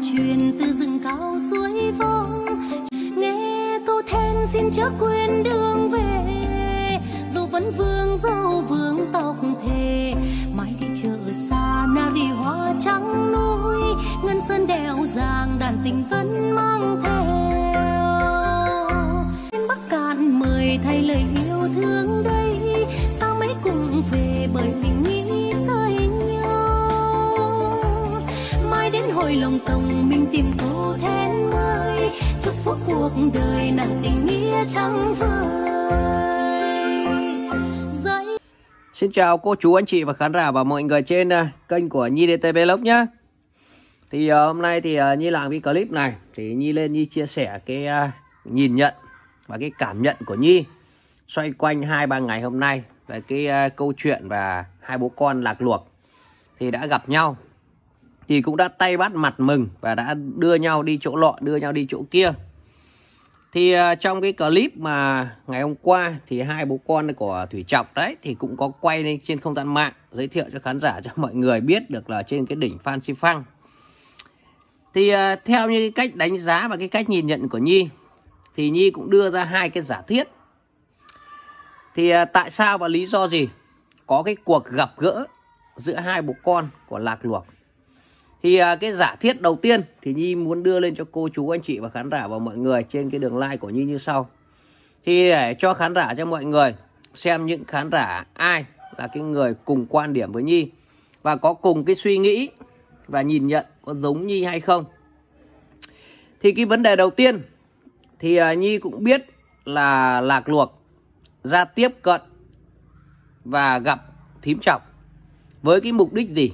truyền từ rừng cao suối vong nghe câu then xin chớ quên đường về dù vẫn vương dâu vương tóc thề mãi đi chợ xa nari hoa trắng núi ngân sơn đèo giang đàn tình vẫn mang theo bắc cạn mời thay lời đôi lòng cộng mình tìm cô then mới chúc phúc cuộc đời nặng tình nghĩa trắng vơi Xin chào cô chú anh chị và khán giả và mọi người trên à, kênh của Nhi DTB Lốc nhé thì à, hôm nay thì à, Nhi làm cái clip này thì Nhi lên Nhi chia sẻ cái nhìn nhận và cái cảm nhận của Nhi xoay quanh hai ba ngày hôm nay về cái câu chuyện và hai bố con lạc luộc thì đã gặp nhau thì cũng đã tay bắt mặt mừng và đã đưa nhau đi chỗ lọ đưa nhau đi chỗ kia thì à, trong cái clip mà ngày hôm qua thì hai bố con của Thủy trọng đấy thì cũng có quay lên trên không gian mạng giới thiệu cho khán giả cho mọi người biết được là trên cái đỉnh Phan phăng Thì à, theo như cách đánh giá và cái cách nhìn nhận của Nhi thì Nhi cũng đưa ra hai cái giả thiết. Thì à, tại sao và lý do gì có cái cuộc gặp gỡ giữa hai bố con của Lạc Luộc thì à, cái giả thiết đầu tiên thì Nhi muốn đưa lên cho cô chú anh chị và khán giả và mọi người trên cái đường like của Nhi như sau thì để cho khán giả cho mọi người xem những khán giả ai là cái người cùng quan điểm với Nhi và có cùng cái suy nghĩ và nhìn nhận có giống Nhi hay không thì cái vấn đề đầu tiên thì à, Nhi cũng biết là lạc luộc ra tiếp cận và gặp thím trọng với cái mục đích gì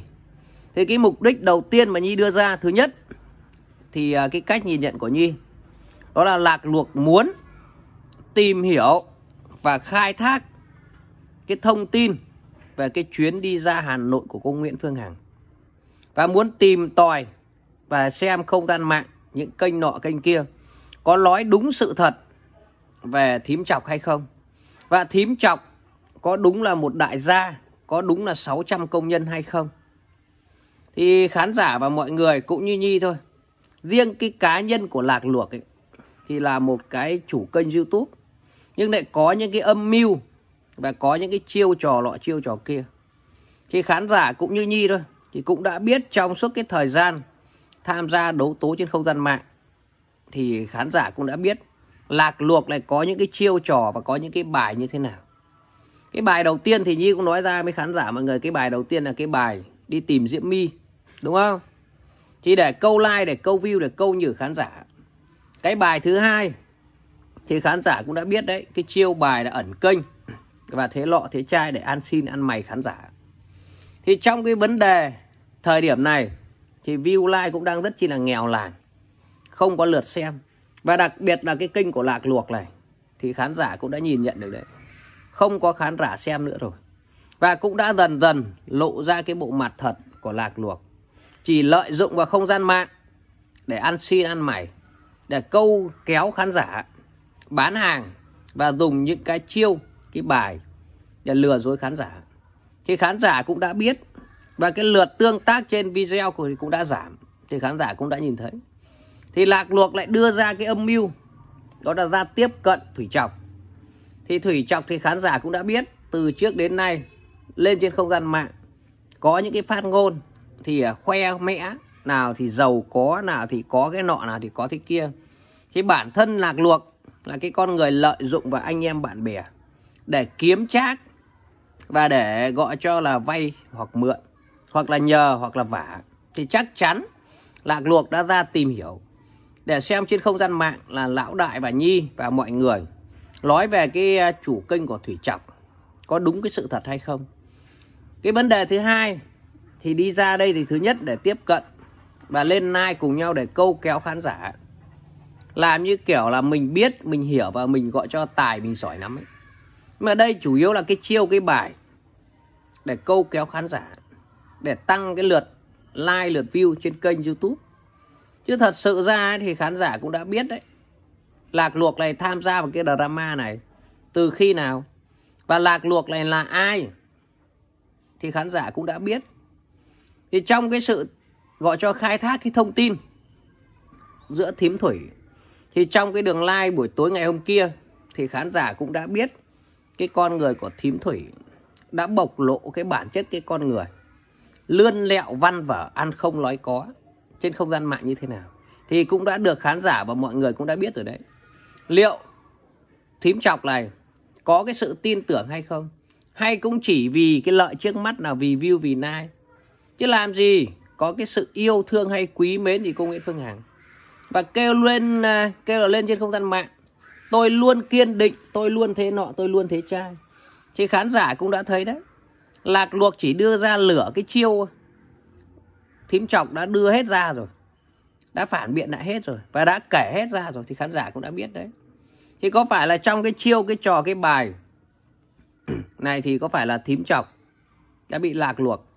Thế cái mục đích đầu tiên mà Nhi đưa ra thứ nhất thì à, cái cách nhìn nhận của Nhi đó là Lạc Luộc muốn tìm hiểu và khai thác cái thông tin về cái chuyến đi ra Hà Nội của cô Nguyễn Phương Hằng và muốn tìm tòi và xem không gian mạng những kênh nọ kênh kia có nói đúng sự thật về thím chọc hay không và thím chọc có đúng là một đại gia có đúng là 600 công nhân hay không thì khán giả và mọi người cũng như Nhi thôi riêng cái cá nhân của Lạc Luộc ấy thì là một cái chủ kênh YouTube nhưng lại có những cái âm mưu và có những cái chiêu trò lọ chiêu trò kia thì khán giả cũng như Nhi thôi thì cũng đã biết trong suốt cái thời gian tham gia đấu tố trên không gian mạng thì khán giả cũng đã biết Lạc Luộc lại có những cái chiêu trò và có những cái bài như thế nào cái bài đầu tiên thì Nhi cũng nói ra với khán giả mọi người cái bài đầu tiên là cái bài đi tìm Diễm My đúng không thì để câu like để câu view để câu nhử khán giả cái bài thứ hai thì khán giả cũng đã biết đấy cái chiêu bài là ẩn kênh và thế lọ thế chai để ăn xin ăn mày khán giả thì trong cái vấn đề thời điểm này thì view like cũng đang rất chi là nghèo làng không có lượt xem và đặc biệt là cái kênh của lạc luộc này thì khán giả cũng đã nhìn nhận được đấy không có khán giả xem nữa rồi và cũng đã dần dần lộ ra cái bộ mặt thật của lạc luộc chỉ lợi dụng vào không gian mạng để ăn xin ăn mày để câu kéo khán giả bán hàng và dùng những cái chiêu cái bài để lừa dối khán giả thì khán giả cũng đã biết và cái lượt tương tác trên video của cũng đã giảm thì khán giả cũng đã nhìn thấy thì lạc luộc lại đưa ra cái âm mưu đó là ra tiếp cận thủy trọc thì thủy trọc thì khán giả cũng đã biết từ trước đến nay lên trên không gian mạng có những cái phát ngôn thì à, khoe mẽ nào thì giàu có nào thì có cái nọ nào thì có thế kia chứ bản thân lạc luộc là cái con người lợi dụng vào anh em bạn bè để kiếm trác và để gọi cho là vay hoặc mượn hoặc là nhờ hoặc là vả thì chắc chắn lạc luộc đã ra tìm hiểu để xem trên không gian mạng là lão đại và nhi và mọi người nói về cái à, chủ kênh của thủy trọng có đúng cái sự thật hay không cái vấn đề thứ hai thì đi ra đây thì thứ nhất để tiếp cận và lên like cùng nhau để câu kéo khán giả làm như kiểu là mình biết mình hiểu và mình gọi cho tài mình giỏi lắm ấy mà đây chủ yếu là cái chiêu cái bài để câu kéo khán giả để tăng cái lượt like lượt view trên kênh youtube chứ thật sự ra ấy, thì khán giả cũng đã biết đấy lạc luộc này tham gia vào cái drama này từ khi nào và lạc luộc này là ai thì khán giả cũng đã biết thì trong cái sự gọi cho khai thác cái thông tin giữa thím thủy thì trong cái đường live buổi tối ngày hôm kia thì khán giả cũng đã biết cái con người của thím thủy đã bộc lộ cái bản chất cái con người lươn lẹo văn vở ăn không nói có trên không gian mạng như thế nào thì cũng đã được khán giả và mọi người cũng đã biết rồi đấy liệu thím chọc này có cái sự tin tưởng hay không hay cũng chỉ vì cái lợi trước mắt là vì view vì like chứ làm gì có cái sự yêu thương hay quý mến gì cô Nguyễn Phương Hằng và kêu lên à, kêu là lên trên không gian mạng tôi luôn kiên định tôi luôn thế nọ tôi luôn thế trai thì khán giả cũng đã thấy đấy lạc luộc chỉ đưa ra lửa cái chiêu thím trọng đã đưa hết ra rồi đã phản biện lại hết rồi và đã kể hết ra rồi thì khán giả cũng đã biết đấy thì có phải là trong cái chiêu cái trò cái bài này thì có phải là thím trọng đã bị lạc luộc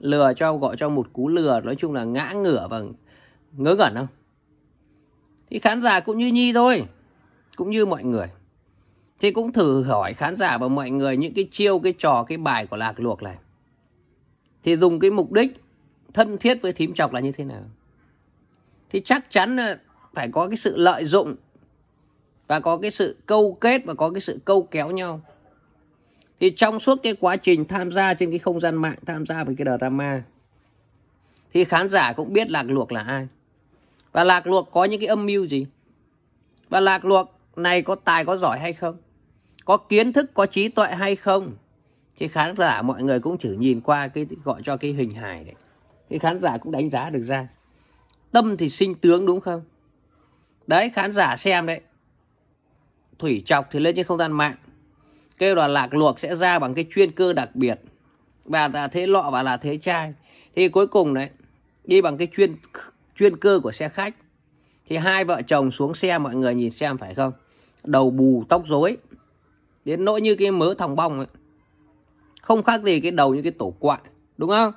lừa cho gọi cho một cú lừa nói chung là ngã ngửa và ngớ ngẩn không thì khán giả cũng như nhi thôi cũng như mọi người thì cũng thử hỏi khán giả và mọi người những cái chiêu cái trò cái bài của lạc luộc này thì dùng cái mục đích thân thiết với thím chọc là như thế nào thì chắc chắn là phải có cái sự lợi dụng và có cái sự câu kết và có cái sự câu kéo nhau thì trong suốt cái quá trình tham gia trên cái không gian mạng tham gia với cái drama thì khán giả cũng biết lạc luộc là ai và lạc luộc có những cái âm mưu gì và lạc luộc này có tài có giỏi hay không có kiến thức có trí tuệ hay không thì khán giả mọi người cũng chỉ nhìn qua cái gọi cho cái hình hài đấy thì khán giả cũng đánh giá được ra tâm thì sinh tướng đúng không đấy khán giả xem đấy thủy chọc thì lên trên không gian mạng kêu là lạc luộc sẽ ra bằng cái chuyên cơ đặc biệt và là thế lọ và là thế chai thì cuối cùng đấy đi bằng cái chuyên chuyên cơ của xe khách thì hai vợ chồng xuống xe mọi người nhìn xem phải không đầu bù tóc rối đến nỗi như cái mớ thòng bong ấy không khác gì cái đầu như cái tổ quạ đúng không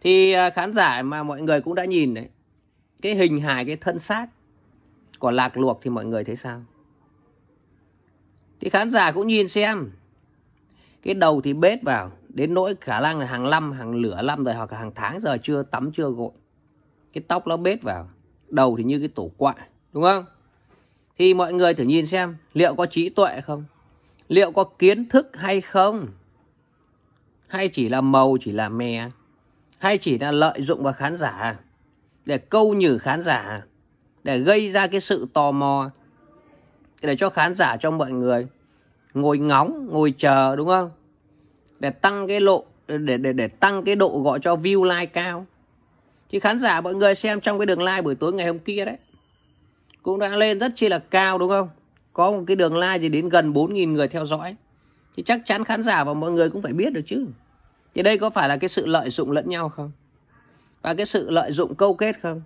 thì à, khán giả mà mọi người cũng đã nhìn đấy cái hình hài cái thân xác của lạc luộc thì mọi người thấy sao thì khán giả cũng nhìn xem cái đầu thì bết vào đến nỗi khả năng là hàng năm hàng lửa năm rồi hoặc là hàng tháng giờ chưa tắm chưa gội cái tóc nó bết vào đầu thì như cái tổ quạ đúng không thì mọi người thử nhìn xem liệu có trí tuệ không liệu có kiến thức hay không hay chỉ là màu chỉ là mè hay chỉ là lợi dụng vào khán giả để câu nhử khán giả để gây ra cái sự tò mò để cho khán giả cho mọi người ngồi ngóng ngồi chờ đúng không để tăng cái lộ để để để tăng cái độ gọi cho view like cao thì khán giả mọi người xem trong cái đường like buổi tối ngày hôm kia đấy cũng đã lên rất chi là cao đúng không có một cái đường like gì đến gần 4.000 người theo dõi thì chắc chắn khán giả và mọi người cũng phải biết được chứ thì đây có phải là cái sự lợi dụng lẫn nhau không và cái sự lợi dụng câu kết không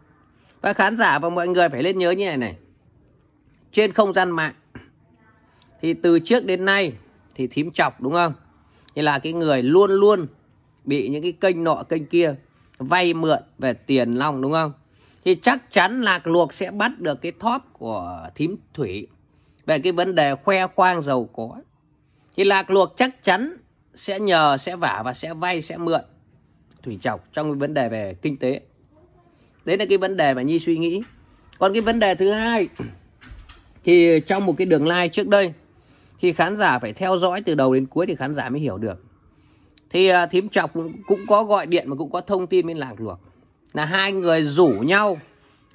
và khán giả và mọi người phải lên nhớ như này này trên không gian mạng thì từ trước đến nay thì thím chọc đúng không như là cái người luôn luôn bị những cái kênh nọ kênh kia vay mượn về tiền long đúng không thì chắc chắn lạc luộc sẽ bắt được cái thóp của thím thủy về cái vấn đề khoe khoang giàu có thì lạc luộc chắc chắn sẽ nhờ sẽ vả và sẽ vay sẽ mượn thủy chọc trong cái vấn đề về kinh tế đấy là cái vấn đề mà nhi suy nghĩ còn cái vấn đề thứ hai thì trong một cái đường live trước đây thì khán giả phải theo dõi từ đầu đến cuối thì khán giả mới hiểu được thì à, thím chọc cũng, có gọi điện mà cũng có thông tin bên làng luộc là hai người rủ nhau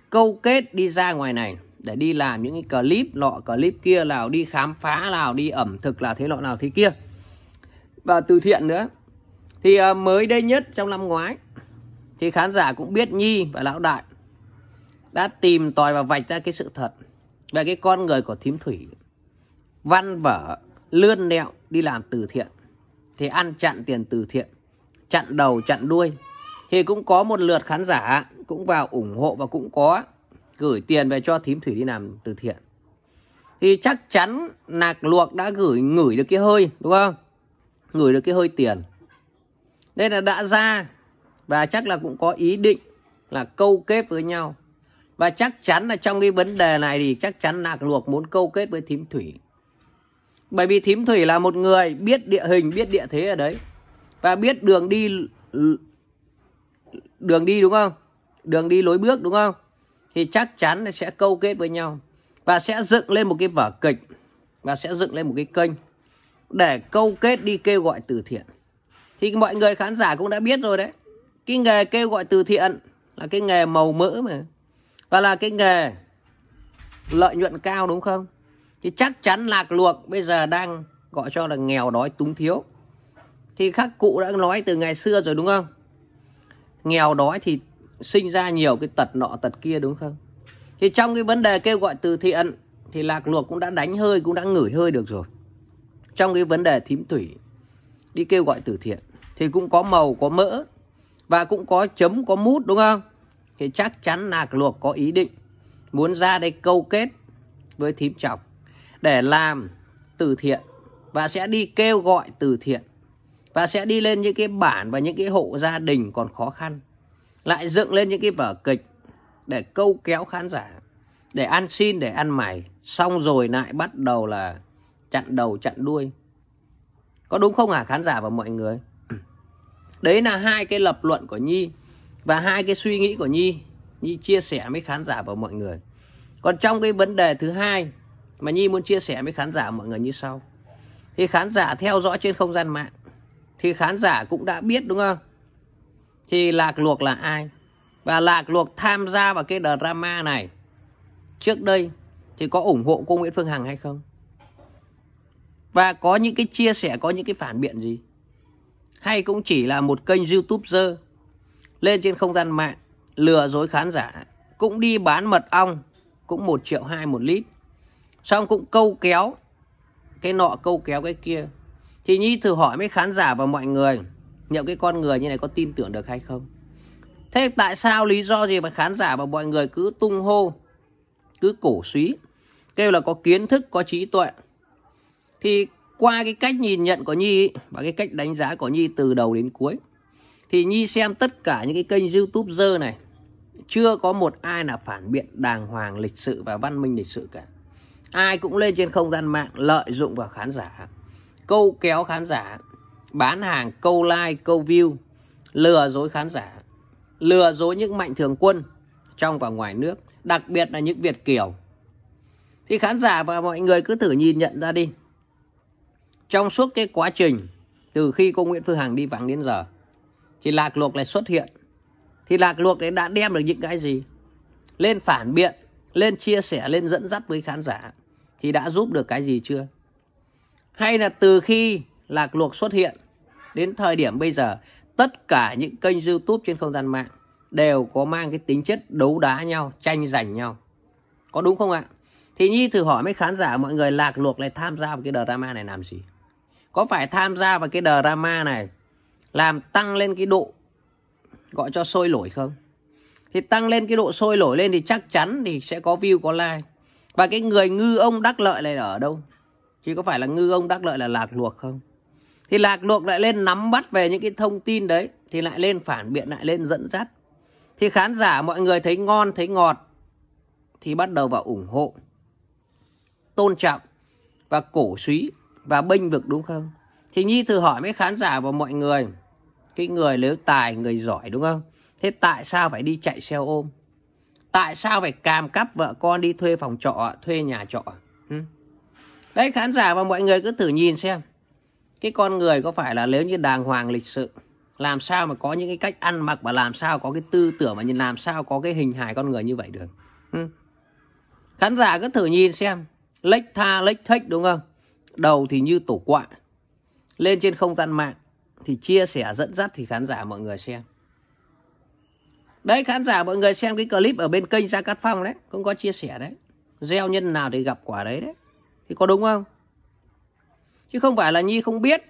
câu kết đi ra ngoài này để đi làm những cái clip lọ clip kia nào đi khám phá nào đi ẩm thực là thế lọ nào thế kia và từ thiện nữa thì à, mới đây nhất trong năm ngoái thì khán giả cũng biết nhi và lão đại đã tìm tòi và vạch ra cái sự thật về cái con người của thím thủy văn vở lươn lẹo đi làm từ thiện thì ăn chặn tiền từ thiện chặn đầu chặn đuôi thì cũng có một lượt khán giả cũng vào ủng hộ và cũng có gửi tiền về cho thím thủy đi làm từ thiện thì chắc chắn nạc luộc đã gửi ngửi được cái hơi đúng không ngửi được cái hơi tiền đây là đã ra và chắc là cũng có ý định là câu kết với nhau và chắc chắn là trong cái vấn đề này thì chắc chắn lạc luộc muốn câu kết với thím thủy bởi vì thím thủy là một người biết địa hình biết địa thế ở đấy và biết đường đi đường đi đúng không đường đi lối bước đúng không thì chắc chắn là sẽ câu kết với nhau và sẽ dựng lên một cái vở kịch và sẽ dựng lên một cái kênh để câu kết đi kêu gọi từ thiện thì mọi người khán giả cũng đã biết rồi đấy cái nghề kêu gọi từ thiện là cái nghề màu mỡ mà và là cái nghề lợi nhuận cao đúng không thì chắc chắn lạc luộc bây giờ đang gọi cho là nghèo đói túng thiếu thì các cụ đã nói từ ngày xưa rồi đúng không nghèo đói thì sinh ra nhiều cái tật nọ tật kia đúng không thì trong cái vấn đề kêu gọi từ thiện thì lạc luộc cũng đã đánh hơi cũng đã ngửi hơi được rồi trong cái vấn đề thím thủy đi kêu gọi từ thiện thì cũng có màu có mỡ và cũng có chấm có mút đúng không thì chắc chắn Nạc Luộc có ý định muốn ra đây câu kết với thím chọc để làm từ thiện và sẽ đi kêu gọi từ thiện và sẽ đi lên những cái bản và những cái hộ gia đình còn khó khăn lại dựng lên những cái vở kịch để câu kéo khán giả để ăn xin để ăn mày xong rồi lại bắt đầu là chặn đầu chặn đuôi có đúng không hả khán giả và mọi người đấy là hai cái lập luận của nhi và hai cái suy nghĩ của Nhi Nhi chia sẻ với khán giả và mọi người còn trong cái vấn đề thứ hai mà Nhi muốn chia sẻ với khán giả mọi người như sau thì khán giả theo dõi trên không gian mạng thì khán giả cũng đã biết đúng không thì lạc luộc là ai và lạc luộc tham gia vào cái drama này trước đây thì có ủng hộ cô Nguyễn Phương Hằng hay không và có những cái chia sẻ có những cái phản biện gì hay cũng chỉ là một kênh YouTube dơ lên trên không gian mạng lừa dối khán giả cũng đi bán mật ong cũng một triệu hai một lít xong cũng câu kéo cái nọ câu kéo cái kia thì Nhi thử hỏi mấy khán giả và mọi người liệu cái con người như này có tin tưởng được hay không thế tại sao lý do gì mà khán giả và mọi người cứ tung hô cứ cổ suý kêu là có kiến thức có trí tuệ thì qua cái cách nhìn nhận của Nhi và cái cách đánh giá của Nhi từ đầu đến cuối thì Nhi xem tất cả những cái kênh YouTube dơ này chưa có một ai là phản biện đàng hoàng lịch sự và văn minh lịch sự cả. Ai cũng lên trên không gian mạng lợi dụng vào khán giả, câu kéo khán giả, bán hàng câu like, câu view, lừa dối khán giả, lừa dối những mạnh thường quân trong và ngoài nước, đặc biệt là những Việt kiều. Thì khán giả và mọi người cứ thử nhìn nhận ra đi. Trong suốt cái quá trình từ khi cô Nguyễn Phương Hằng đi vắng đến giờ thì lạc luộc lại xuất hiện thì lạc luộc đấy đã đem được những cái gì lên phản biện lên chia sẻ lên dẫn dắt với khán giả thì đã giúp được cái gì chưa hay là từ khi lạc luộc xuất hiện đến thời điểm bây giờ tất cả những kênh youtube trên không gian mạng đều có mang cái tính chất đấu đá nhau tranh giành nhau có đúng không ạ thì nhi thử hỏi mấy khán giả mọi người lạc luộc lại tham gia vào cái drama này làm gì có phải tham gia vào cái drama này làm tăng lên cái độ gọi cho sôi nổi không? Thì tăng lên cái độ sôi nổi lên thì chắc chắn thì sẽ có view có like. Và cái người ngư ông đắc lợi này ở đâu? Chứ có phải là ngư ông đắc lợi là lạc luộc không? Thì lạc luộc lại lên nắm bắt về những cái thông tin đấy Thì lại lên phản biện, lại lên dẫn dắt Thì khán giả mọi người thấy ngon, thấy ngọt Thì bắt đầu vào ủng hộ Tôn trọng Và cổ suý Và bênh vực đúng không? Thì Nhi thử hỏi mấy khán giả và mọi người cái người nếu tài người giỏi đúng không thế tại sao phải đi chạy xe ôm tại sao phải càm cắp vợ con đi thuê phòng trọ thuê nhà trọ ừ? đấy khán giả và mọi người cứ thử nhìn xem cái con người có phải là nếu như đàng hoàng lịch sự làm sao mà có những cái cách ăn mặc và làm sao có cái tư tưởng mà nhìn làm sao có cái hình hài con người như vậy được khán giả cứ thử nhìn xem lệch tha lệch thách đúng không đầu thì như tổ quạ lên trên không gian mạng thì chia sẻ dẫn dắt thì khán giả mọi người xem đấy khán giả mọi người xem cái clip ở bên kênh Gia Cát Phong đấy cũng có chia sẻ đấy gieo nhân nào thì gặp quả đấy đấy thì có đúng không chứ không phải là Nhi không biết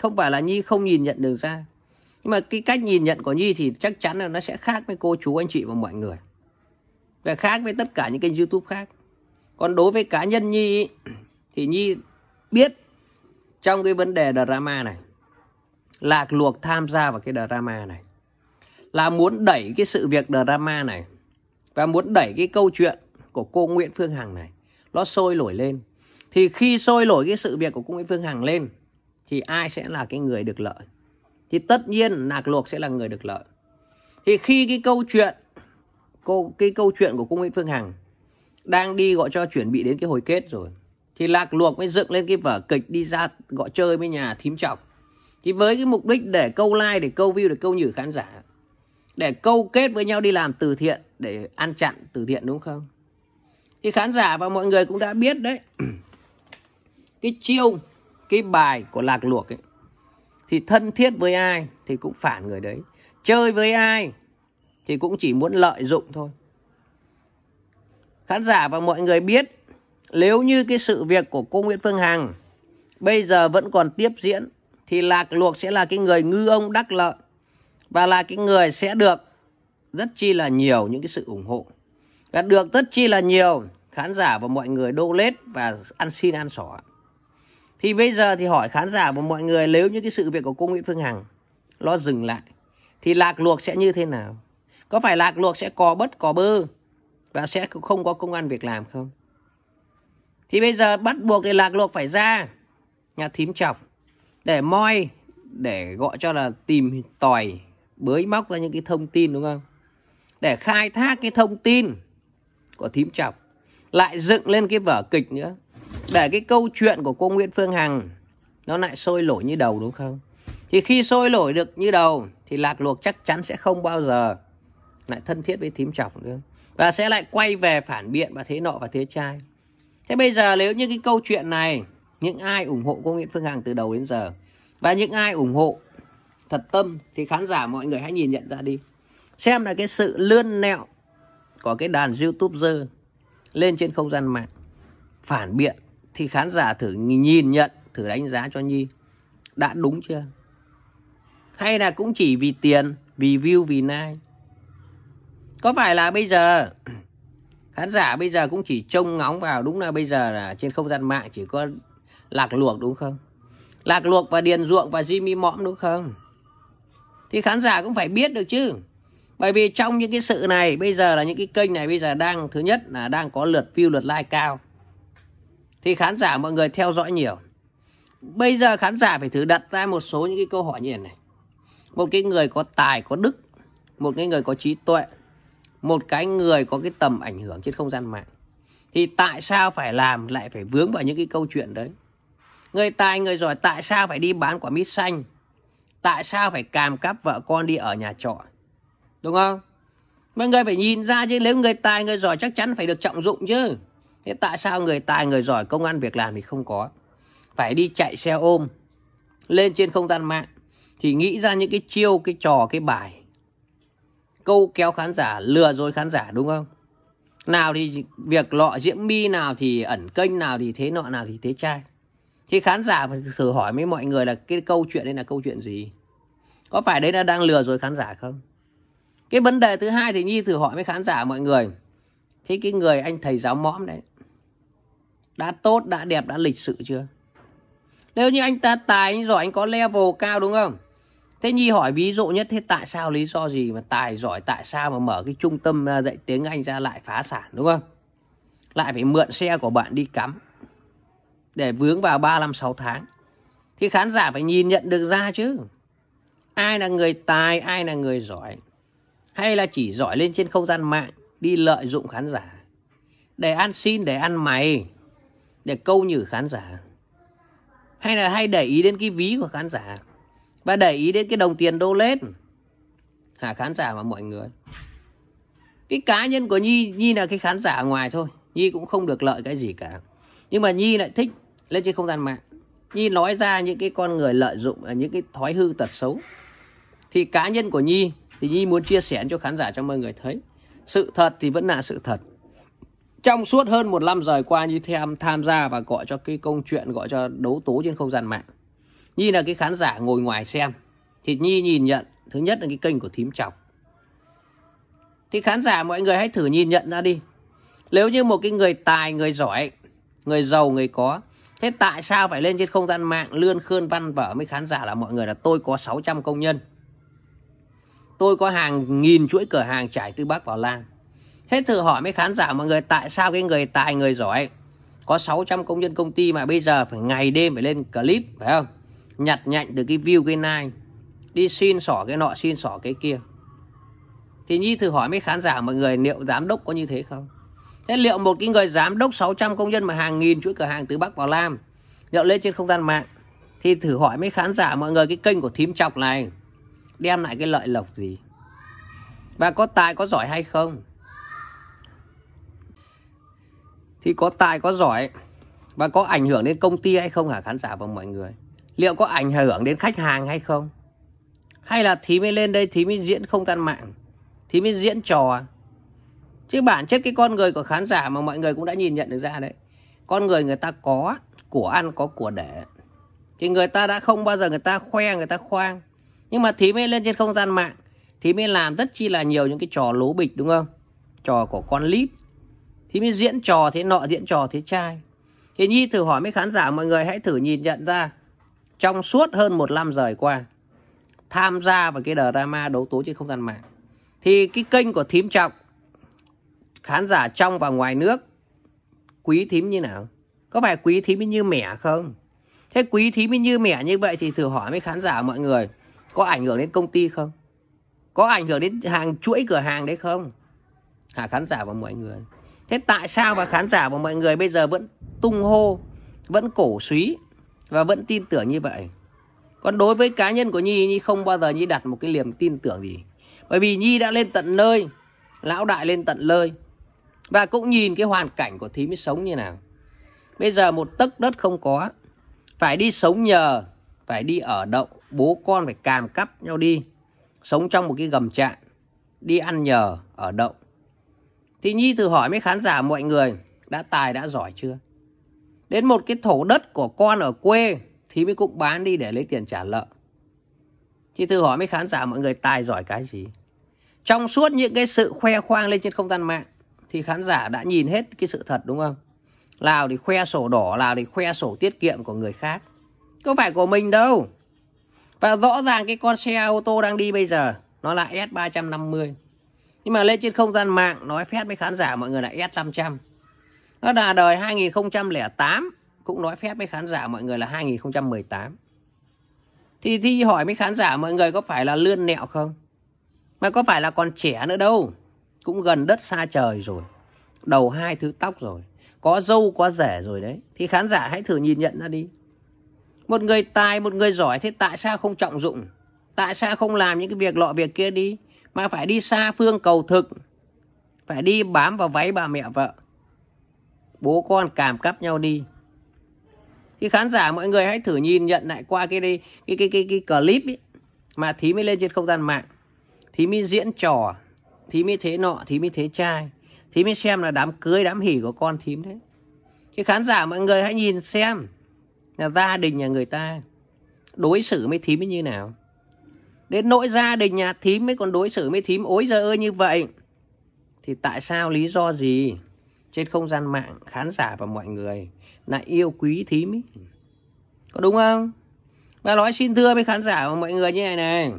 không phải là Nhi không nhìn nhận được ra nhưng mà cái cách nhìn nhận của Nhi thì chắc chắn là nó sẽ khác với cô chú anh chị và mọi người và khác với tất cả những kênh YouTube khác còn đối với cá nhân Nhi thì Nhi biết trong cái vấn đề drama này Lạc Luộc tham gia vào cái drama này là muốn đẩy cái sự việc drama này và muốn đẩy cái câu chuyện của cô Nguyễn Phương Hằng này nó sôi nổi lên. Thì khi sôi nổi cái sự việc của cô Nguyễn Phương Hằng lên thì ai sẽ là cái người được lợi? Thì tất nhiên Lạc Luộc sẽ là người được lợi. Thì khi cái câu chuyện cô cái câu chuyện của cô Nguyễn Phương Hằng đang đi gọi cho chuẩn bị đến cái hồi kết rồi thì Lạc Luộc mới dựng lên cái vở kịch đi ra gọi chơi với nhà thím chọc chỉ với cái mục đích để câu like, để câu view, để câu nhử khán giả. Để câu kết với nhau đi làm từ thiện, để ăn chặn từ thiện đúng không? Thì khán giả và mọi người cũng đã biết đấy. Cái chiêu, cái bài của Lạc Luộc ấy. Thì thân thiết với ai thì cũng phản người đấy. Chơi với ai thì cũng chỉ muốn lợi dụng thôi. Khán giả và mọi người biết nếu như cái sự việc của cô Nguyễn Phương Hằng bây giờ vẫn còn tiếp diễn thì lạc luộc sẽ là cái người ngư ông đắc lợi và là cái người sẽ được rất chi là nhiều những cái sự ủng hộ và được rất chi là nhiều khán giả và mọi người đô lết và ăn xin ăn xỏ thì bây giờ thì hỏi khán giả và mọi người nếu như cái sự việc của cô Nguyễn Phương Hằng nó dừng lại thì lạc luộc sẽ như thế nào có phải lạc luộc sẽ cò bất cò bơ và sẽ không có công an việc làm không thì bây giờ bắt buộc thì lạc luộc phải ra nhà thím chọc để moi để gọi cho là tìm tòi bới móc ra những cái thông tin đúng không để khai thác cái thông tin của thím chọc lại dựng lên cái vở kịch nữa để cái câu chuyện của cô Nguyễn Phương Hằng nó lại sôi nổi như đầu đúng không thì khi sôi nổi được như đầu thì lạc luộc chắc chắn sẽ không bao giờ lại thân thiết với thím chọc nữa và sẽ lại quay về phản biện và thế nọ và thế trai thế bây giờ nếu như cái câu chuyện này những ai ủng hộ cô Nguyễn Phương Hằng từ đầu đến giờ và những ai ủng hộ thật tâm thì khán giả mọi người hãy nhìn nhận ra đi xem là cái sự lươn nẹo của cái đàn YouTube dơ lên trên không gian mạng phản biện thì khán giả thử nhìn nhận thử đánh giá cho Nhi đã đúng chưa hay là cũng chỉ vì tiền vì view vì like có phải là bây giờ khán giả bây giờ cũng chỉ trông ngóng vào đúng là bây giờ là trên không gian mạng chỉ có lạc luộc đúng không? Lạc luộc và điền ruộng và Jimmy mõm đúng không? Thì khán giả cũng phải biết được chứ. Bởi vì trong những cái sự này bây giờ là những cái kênh này bây giờ đang thứ nhất là đang có lượt view lượt like cao. Thì khán giả mọi người theo dõi nhiều. Bây giờ khán giả phải thử đặt ra một số những cái câu hỏi như thế này. Một cái người có tài có đức, một cái người có trí tuệ, một cái người có cái tầm ảnh hưởng trên không gian mạng thì tại sao phải làm lại phải vướng vào những cái câu chuyện đấy Người tài người giỏi tại sao phải đi bán quả mít xanh? Tại sao phải càm cắp vợ con đi ở nhà trọ? Đúng không? Mọi người phải nhìn ra chứ nếu người tài người giỏi chắc chắn phải được trọng dụng chứ. Thế tại sao người tài người giỏi công ăn việc làm thì không có? Phải đi chạy xe ôm lên trên không gian mạng thì nghĩ ra những cái chiêu, cái trò, cái bài câu kéo khán giả, lừa dối khán giả đúng không? Nào thì việc lọ diễm mi nào thì ẩn kênh nào thì thế nọ nào thì thế trai thì khán giả phải thử hỏi với mọi người là cái câu chuyện đây là câu chuyện gì có phải đấy là đang lừa dối khán giả không cái vấn đề thứ hai thì nhi thử hỏi với khán giả mọi người thế cái người anh thầy giáo mõm đấy đã tốt đã đẹp đã lịch sự chưa nếu như anh ta tài anh giỏi anh có level cao đúng không thế nhi hỏi ví dụ nhất thế tại sao lý do gì mà tài giỏi tại sao mà mở cái trung tâm à, dạy tiếng anh ra lại phá sản đúng không lại phải mượn xe của bạn đi cắm để vướng vào 3 năm 6 tháng thì khán giả phải nhìn nhận được ra chứ ai là người tài ai là người giỏi hay là chỉ giỏi lên trên không gian mạng đi lợi dụng khán giả để ăn xin để ăn mày để câu nhử khán giả hay là hay để ý đến cái ví của khán giả và để ý đến cái đồng tiền đô lên hả khán giả và mọi người cái cá nhân của nhi nhi là cái khán giả ở ngoài thôi nhi cũng không được lợi cái gì cả nhưng mà nhi lại thích lên trên không gian mạng nhi nói ra những cái con người lợi dụng à, những cái thói hư tật xấu thì cá nhân của nhi thì nhi muốn chia sẻ cho khán giả cho mọi người thấy sự thật thì vẫn là sự thật trong suốt hơn một năm rời qua như tham tham gia và gọi cho cái công chuyện gọi cho đấu tố trên không gian mạng nhi là cái khán giả ngồi ngoài xem thì nhi nhìn nhận thứ nhất là cái kênh của thím trọng thì khán giả mọi người hãy thử nhìn nhận ra đi nếu như một cái người tài người giỏi người giàu người có Thế tại sao phải lên trên không gian mạng lươn khơn văn vở với khán giả là mọi người là tôi có 600 công nhân. Tôi có hàng nghìn chuỗi cửa hàng trải từ Bắc vào Lan. Thế thử hỏi mấy khán giả mọi người tại sao cái người tài người giỏi có 600 công nhân công ty mà bây giờ phải ngày đêm phải lên clip phải không? Nhặt nhạnh từ cái view cái này đi xin sỏ cái nọ xin sỏ cái kia. Thì Nhi thử hỏi mấy khán giả mọi người liệu giám đốc có như thế không? Thế liệu một cái người giám đốc 600 công nhân mà hàng nghìn chuỗi cửa hàng từ Bắc vào Nam nhậu lên trên không gian mạng thì thử hỏi mấy khán giả mọi người cái kênh của thím chọc này đem lại cái lợi lộc gì và có tài có giỏi hay không thì có tài có giỏi và có ảnh hưởng đến công ty hay không hả khán giả và mọi người liệu có ảnh hưởng đến khách hàng hay không hay là thím mới lên đây thím mới diễn không gian mạng thím mới diễn trò chứ bản chất cái con người của khán giả mà mọi người cũng đã nhìn nhận được ra đấy con người người ta có của ăn có của để thì người ta đã không bao giờ người ta khoe người ta khoang nhưng mà thím mới lên trên không gian mạng thím mới làm rất chi là nhiều những cái trò lố bịch đúng không trò của con lít thím mới diễn trò thế nọ diễn trò thế trai thì nhi thử hỏi mấy khán giả mọi người hãy thử nhìn nhận ra trong suốt hơn một năm rời qua tham gia vào cái drama đấu tố trên không gian mạng thì cái kênh của thím trọng khán giả trong và ngoài nước quý thím như nào? Có phải quý thím như mẹ không? Thế quý thím như mẹ như vậy thì thử hỏi với khán giả mọi người có ảnh hưởng đến công ty không? Có ảnh hưởng đến hàng chuỗi cửa hàng đấy không? Hả khán giả và mọi người. Thế tại sao mà khán giả và mọi người bây giờ vẫn tung hô, vẫn cổ suý và vẫn tin tưởng như vậy? Còn đối với cá nhân của Nhi, Nhi không bao giờ Nhi đặt một cái niềm tin tưởng gì. Bởi vì Nhi đã lên tận nơi, lão đại lên tận nơi, và cũng nhìn cái hoàn cảnh của thím ấy sống như nào. Bây giờ một tấc đất không có, phải đi sống nhờ, phải đi ở đậu, bố con phải càm cắp nhau đi. Sống trong một cái gầm trại, đi ăn nhờ, ở đậu. Thì Nhi thử hỏi mấy khán giả mọi người, đã tài đã giỏi chưa? Đến một cái thổ đất của con ở quê, thì mới cũng bán đi để lấy tiền trả nợ. Thì thử hỏi mấy khán giả mọi người tài giỏi cái gì? Trong suốt những cái sự khoe khoang lên trên không gian mạng thì khán giả đã nhìn hết cái sự thật đúng không? Lào thì khoe sổ đỏ, Lào thì khoe sổ tiết kiệm của người khác. Có phải của mình đâu. Và rõ ràng cái con xe ô tô đang đi bây giờ nó là S350. Nhưng mà lên trên không gian mạng nói phép với khán giả mọi người là S500. Nó là đời 2008 cũng nói phép với khán giả mọi người là 2018. Thì Thi hỏi với khán giả mọi người có phải là lươn nẹo không? Mà có phải là còn trẻ nữa đâu cũng gần đất xa trời rồi đầu hai thứ tóc rồi có dâu có rẻ rồi đấy thì khán giả hãy thử nhìn nhận ra đi một người tài một người giỏi thế tại sao không trọng dụng tại sao không làm những cái việc lọ việc kia đi mà phải đi xa phương cầu thực phải đi bám vào váy bà mẹ vợ bố con cảm cắp nhau đi thì khán giả mọi người hãy thử nhìn nhận lại qua cái đi cái cái cái, cái clip ấy mà thí mới lên trên không gian mạng thí mới diễn trò thím mới thế nọ thím mới thế trai thím mới xem là đám cưới đám hỉ của con thím đấy cái khán giả mọi người hãy nhìn xem là gia đình nhà người ta đối xử với thím như nào đến nỗi gia đình nhà thím mới còn đối xử với thím ối giờ ơi như vậy thì tại sao lý do gì trên không gian mạng khán giả và mọi người lại yêu quý thím ấy có đúng không và nói xin thưa với khán giả và mọi người như này này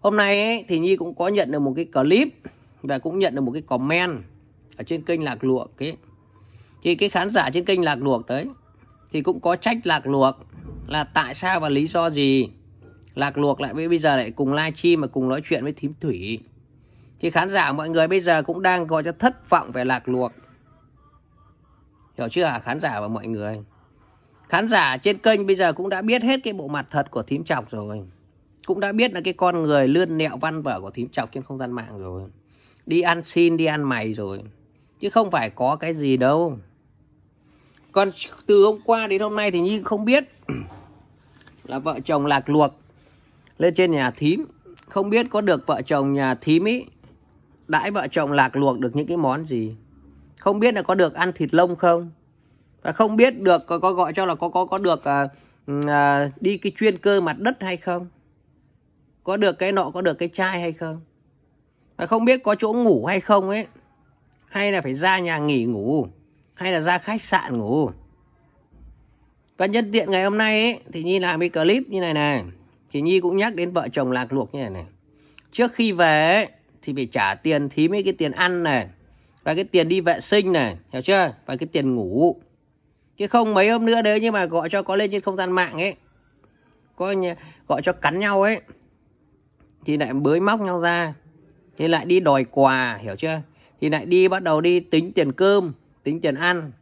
Hôm nay ấy, thì Nhi cũng có nhận được một cái clip và cũng nhận được một cái comment ở trên kênh Lạc Luộc ấy. Thì cái khán giả trên kênh Lạc Luộc đấy thì cũng có trách Lạc Luộc là tại sao và lý do gì Lạc Luộc lại bây giờ lại cùng live stream mà cùng nói chuyện với Thím Thủy. Thì khán giả mọi người bây giờ cũng đang gọi cho thất vọng về Lạc Luộc. Hiểu chưa à khán giả và mọi người? Khán giả trên kênh bây giờ cũng đã biết hết cái bộ mặt thật của Thím Trọc rồi cũng đã biết là cái con người lươn nẹo văn vở của thím chọc trên không gian mạng rồi đi ăn xin đi ăn mày rồi chứ không phải có cái gì đâu còn từ hôm qua đến hôm nay thì nhi không biết là vợ chồng lạc luộc lên trên nhà thím không biết có được vợ chồng nhà thím ý đãi vợ chồng lạc luộc được những cái món gì không biết là có được ăn thịt lông không và không biết được có, có gọi cho là có có có được à, ừ, à, đi cái chuyên cơ mặt đất hay không có được cái nọ có được cái chai hay không mà không biết có chỗ ngủ hay không ấy hay là phải ra nhà nghỉ ngủ hay là ra khách sạn ngủ và nhân tiện ngày hôm nay ấy, thì Nhi làm cái clip như này này Thì Nhi cũng nhắc đến vợ chồng lạc luộc như này này Trước khi về ấy, thì phải trả tiền thí mấy cái tiền ăn này Và cái tiền đi vệ sinh này, hiểu chưa? Và cái tiền ngủ Chứ không mấy hôm nữa đấy nhưng mà gọi cho có lên trên không gian mạng ấy có Gọi cho cắn nhau ấy thì lại bới móc nhau ra thì lại đi đòi quà hiểu chưa thì lại đi bắt đầu đi tính tiền cơm tính tiền ăn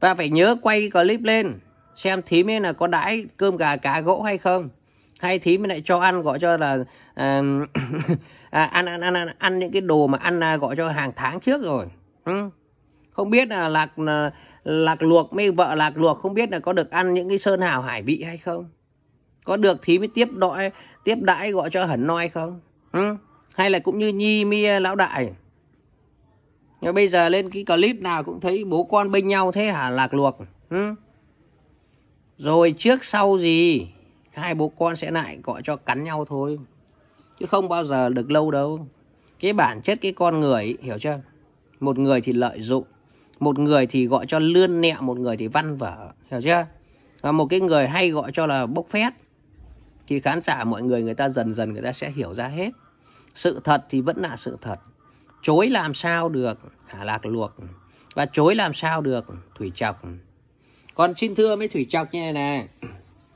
và phải nhớ quay clip lên xem thím ấy là có đãi cơm gà cá gỗ hay không hay thím lại cho ăn gọi cho là à, à, ăn, ăn ăn ăn ăn những cái đồ mà ăn à, gọi cho hàng tháng trước rồi ừ. không biết là lạc à, lạc luộc mấy vợ lạc luộc không biết là có được ăn những cái sơn hào hải vị hay không có được thím mới tiếp đợi tiếp đãi gọi cho hẳn noi không ừ? hay là cũng như nhi mia lão đại nhưng bây giờ lên cái clip nào cũng thấy bố con bên nhau thế hả lạc luộc ừ? rồi trước sau gì hai bố con sẽ lại gọi cho cắn nhau thôi chứ không bao giờ được lâu đâu cái bản chất cái con người ý, hiểu chưa một người thì lợi dụng một người thì gọi cho lươn nẹ một người thì văn vở hiểu chưa và một cái người hay gọi cho là bốc phét thì khán giả mọi người người ta dần dần người ta sẽ hiểu ra hết sự thật thì vẫn là sự thật chối làm sao được hả lạc luộc và chối làm sao được thủy chọc còn xin thưa với thủy chọc như này này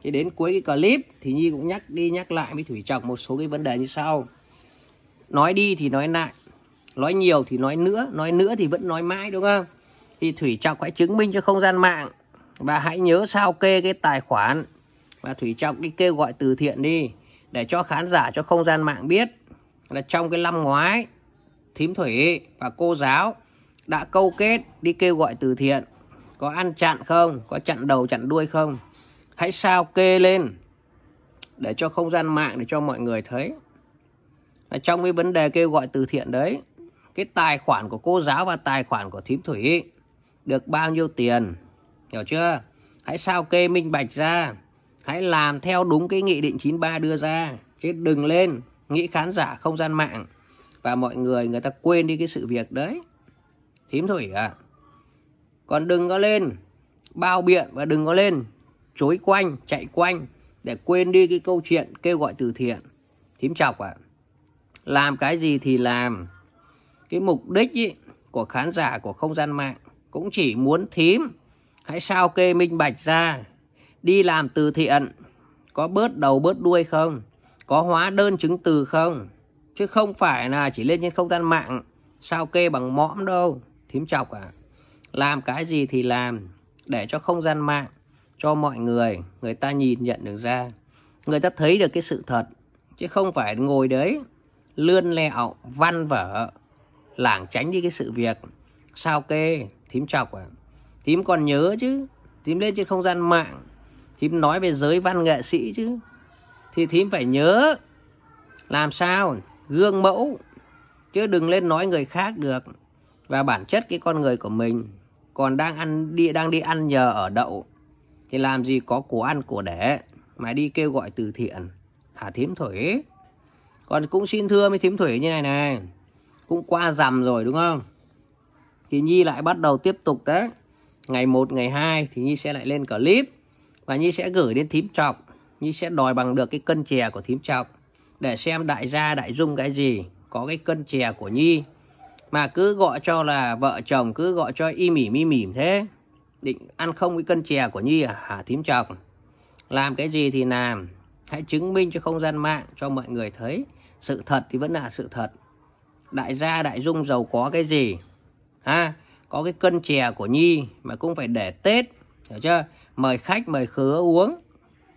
thì đến cuối cái clip thì nhi cũng nhắc đi nhắc lại với thủy chọc một số cái vấn đề như sau nói đi thì nói lại nói nhiều thì nói nữa nói nữa thì vẫn nói mãi đúng không thì thủy chọc hãy chứng minh cho không gian mạng và hãy nhớ sao kê cái tài khoản và Thủy Trọng đi kêu gọi từ thiện đi để cho khán giả cho không gian mạng biết là trong cái năm ngoái thím Thủy và cô giáo đã câu kết đi kêu gọi từ thiện có ăn chặn không có chặn đầu chặn đuôi không hãy sao kê lên để cho không gian mạng để cho mọi người thấy là trong cái vấn đề kêu gọi từ thiện đấy cái tài khoản của cô giáo và tài khoản của thím thủy được bao nhiêu tiền hiểu chưa hãy sao kê minh bạch ra hãy làm theo đúng cái nghị định 93 đưa ra chứ đừng lên nghĩ khán giả không gian mạng và mọi người người ta quên đi cái sự việc đấy thím thủy à còn đừng có lên bao biện và đừng có lên chối quanh chạy quanh để quên đi cái câu chuyện kêu gọi từ thiện thím chọc à. làm cái gì thì làm cái mục đích ý, của khán giả của không gian mạng cũng chỉ muốn thím hãy sao kê minh bạch ra Đi làm từ thiện có bớt đầu bớt đuôi không? Có hóa đơn chứng từ không? Chứ không phải là chỉ lên trên không gian mạng sao kê bằng mõm đâu, thím chọc à. Làm cái gì thì làm để cho không gian mạng cho mọi người người ta nhìn nhận được ra người ta thấy được cái sự thật chứ không phải ngồi đấy lươn lẹo văn vở lảng tránh đi cái sự việc sao kê thím chọc à thím còn nhớ chứ thím lên trên không gian mạng thím nói về giới văn nghệ sĩ chứ thì thím phải nhớ làm sao gương mẫu chứ đừng lên nói người khác được và bản chất cái con người của mình còn đang ăn đi đang đi ăn nhờ ở đậu thì làm gì có của ăn của để mà đi kêu gọi từ thiện hả thím thủy còn cũng xin thưa với thím thủy như này này cũng qua rằm rồi đúng không thì nhi lại bắt đầu tiếp tục đấy ngày 1, ngày 2 thì nhi sẽ lại lên clip và Nhi sẽ gửi đến thím trọng Nhi sẽ đòi bằng được cái cân chè của thím trọng để xem đại gia đại dung cái gì có cái cân chè của Nhi mà cứ gọi cho là vợ chồng cứ gọi cho y mỉm y mỉm thế định ăn không cái cân chè của Nhi à hả thím trọng làm cái gì thì làm hãy chứng minh cho không gian mạng cho mọi người thấy sự thật thì vẫn là sự thật đại gia đại dung giàu có cái gì ha có cái cân chè của nhi mà cũng phải để tết hiểu chưa mời khách mời khứa uống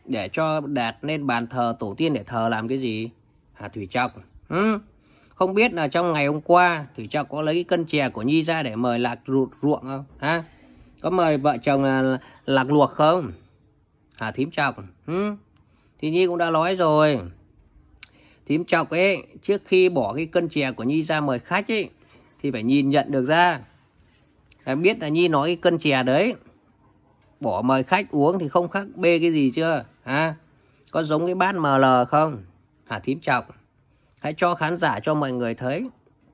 để cho đạt lên bàn thờ tổ tiên để thờ làm cái gì hà thủy trọng ừ. không biết là trong ngày hôm qua thủy trọng có lấy cân chè của nhi ra để mời lạc ruột ruộng không ha có mời vợ chồng à, lạc luộc không hà thím trọng ừ. thì nhi cũng đã nói rồi thím trọng ấy trước khi bỏ cái cân chè của nhi ra mời khách ấy thì phải nhìn nhận được ra là biết là nhi nói cái cân chè đấy bỏ mời khách uống thì không khác bê cái gì chưa ha có giống cái bát ml không hả thím trọng hãy cho khán giả cho mọi người thấy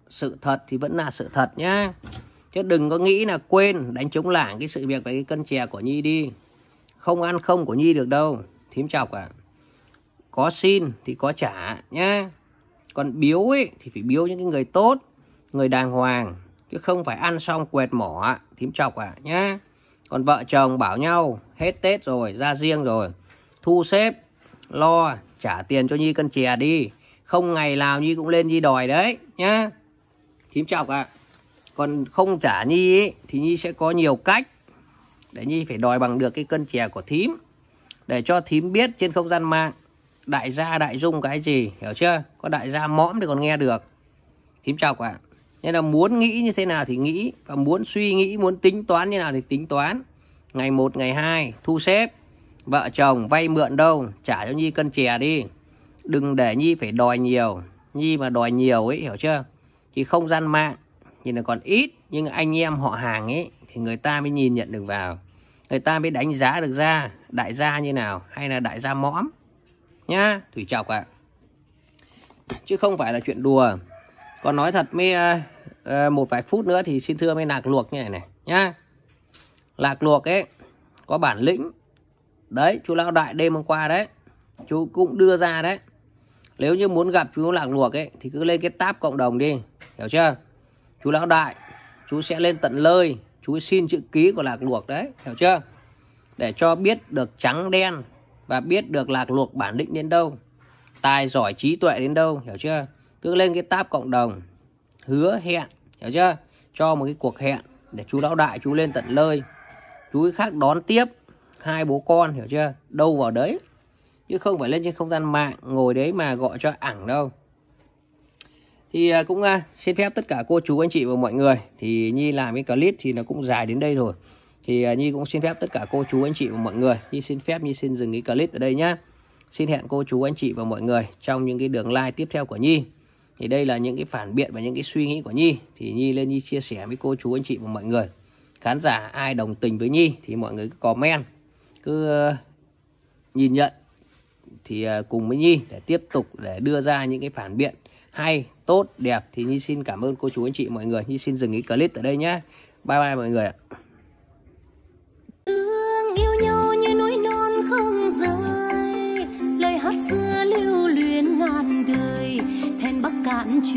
sự thật thì vẫn là sự thật nhá chứ đừng có nghĩ là quên đánh chống lảng cái sự việc về cái cân chè của nhi đi không ăn không của nhi được đâu thím chọc à có xin thì có trả nhá còn biếu ấy thì phải biếu những cái người tốt người đàng hoàng chứ không phải ăn xong quẹt mỏ thím chọc à nhá còn vợ chồng bảo nhau hết tết rồi ra riêng rồi thu xếp lo trả tiền cho nhi cân chè đi không ngày nào nhi cũng lên nhi đòi đấy nhá thím chọc ạ à. còn không trả nhi ấy, thì nhi sẽ có nhiều cách để nhi phải đòi bằng được cái cân chè của thím để cho thím biết trên không gian mạng đại gia đại dung cái gì hiểu chưa có đại gia mõm thì còn nghe được thím chọc ạ à nên là muốn nghĩ như thế nào thì nghĩ và muốn suy nghĩ muốn tính toán như nào thì tính toán ngày 1 ngày 2 thu xếp vợ chồng vay mượn đâu trả cho Nhi cân chè đi đừng để Nhi phải đòi nhiều Nhi mà đòi nhiều ấy hiểu chưa thì không gian mạng nhìn là còn ít nhưng anh em họ hàng ấy thì người ta mới nhìn nhận được vào người ta mới đánh giá được ra đại gia như nào hay là đại gia mõm nhá thủy chọc ạ à. chứ không phải là chuyện đùa còn nói thật mới uh, một vài phút nữa thì xin thưa mới lạc luộc như này này nhá lạc luộc ấy có bản lĩnh đấy chú lão đại đêm hôm qua đấy chú cũng đưa ra đấy nếu như muốn gặp chú lạc luộc ấy thì cứ lên cái tab cộng đồng đi hiểu chưa chú lão đại chú sẽ lên tận nơi chú xin chữ ký của lạc luộc đấy hiểu chưa để cho biết được trắng đen và biết được lạc luộc bản lĩnh đến đâu tài giỏi trí tuệ đến đâu hiểu chưa cứ lên cái tab cộng đồng hứa hẹn hiểu chưa cho một cái cuộc hẹn để chú lão đại chú lên tận nơi chú khác đón tiếp hai bố con hiểu chưa đâu vào đấy chứ không phải lên trên không gian mạng ngồi đấy mà gọi cho ẳng đâu thì à, cũng à, xin phép tất cả cô chú anh chị và mọi người thì nhi làm cái clip thì nó cũng dài đến đây rồi thì à, nhi cũng xin phép tất cả cô chú anh chị và mọi người nhi xin phép nhi xin dừng cái clip ở đây nhá xin hẹn cô chú anh chị và mọi người trong những cái đường like tiếp theo của nhi thì đây là những cái phản biện và những cái suy nghĩ của Nhi thì Nhi lên Nhi chia sẻ với cô chú anh chị và mọi người khán giả ai đồng tình với Nhi thì mọi người cứ comment cứ ờ, nhìn nhận thì ờ, cùng với Nhi để tiếp tục để đưa ra những cái phản biện hay tốt đẹp thì Nhi xin cảm ơn cô chú anh chị mọi người Nhi xin dừng cái clip ở đây nhé bye bye mọi người ạ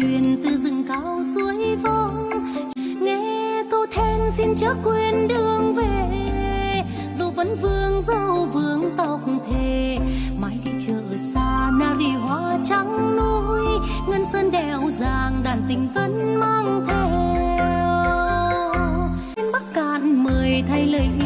truyền từ rừng cao suối vong nghe câu then xin chớ quên đường về dù vẫn vương dâu vương tóc thề mãi đi chợ xa nari hoa trắng núi ngân sơn đèo giang đàn tình vẫn mang theo bắc cạn mời thay lời